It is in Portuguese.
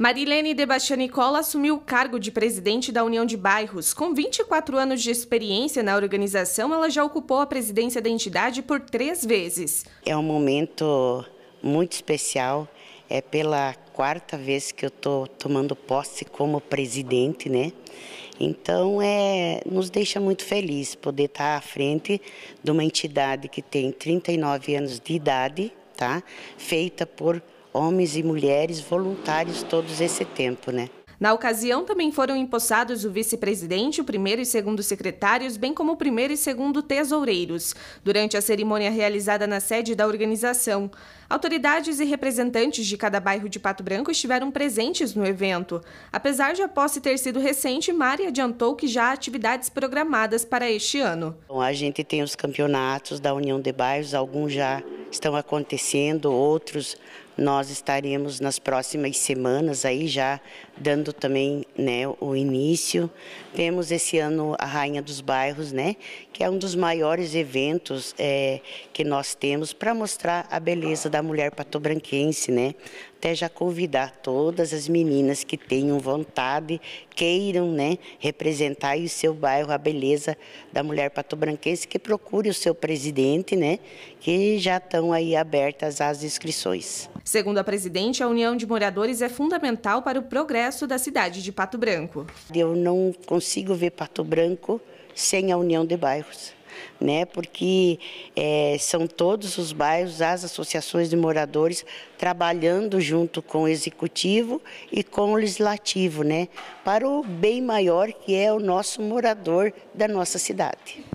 Marilene Debachanicola assumiu o cargo de presidente da União de Bairros. Com 24 anos de experiência na organização, ela já ocupou a presidência da entidade por três vezes. É um momento muito especial. É pela quarta vez que eu estou tomando posse como presidente, né? Então, é, nos deixa muito feliz poder estar tá à frente de uma entidade que tem 39 anos de idade, tá? Feita por homens e mulheres voluntários todos esse tempo, né? Na ocasião, também foram empossados o vice-presidente, o primeiro e segundo secretários, bem como o primeiro e segundo tesoureiros, durante a cerimônia realizada na sede da organização. Autoridades e representantes de cada bairro de Pato Branco estiveram presentes no evento. Apesar de a posse ter sido recente, Mari adiantou que já há atividades programadas para este ano. Bom, a gente tem os campeonatos da União de Bairros, alguns já estão acontecendo, outros nós estaremos nas próximas semanas aí já dando também né, o início. Temos esse ano a Rainha dos Bairros, né, que é um dos maiores eventos é, que nós temos para mostrar a beleza da mulher patobranquense, né? Até já convidar todas as meninas que tenham vontade, queiram, né, representar o seu bairro, a beleza da mulher patobranquense, que procure o seu presidente, né, que já estão aí abertas as inscrições. Segundo a presidente, a união de moradores é fundamental para o progresso da cidade de Pato Branco. Eu não consigo ver Pato Branco sem a união de bairros. Né, porque é, são todos os bairros, as associações de moradores, trabalhando junto com o executivo e com o legislativo, né, para o bem maior que é o nosso morador da nossa cidade.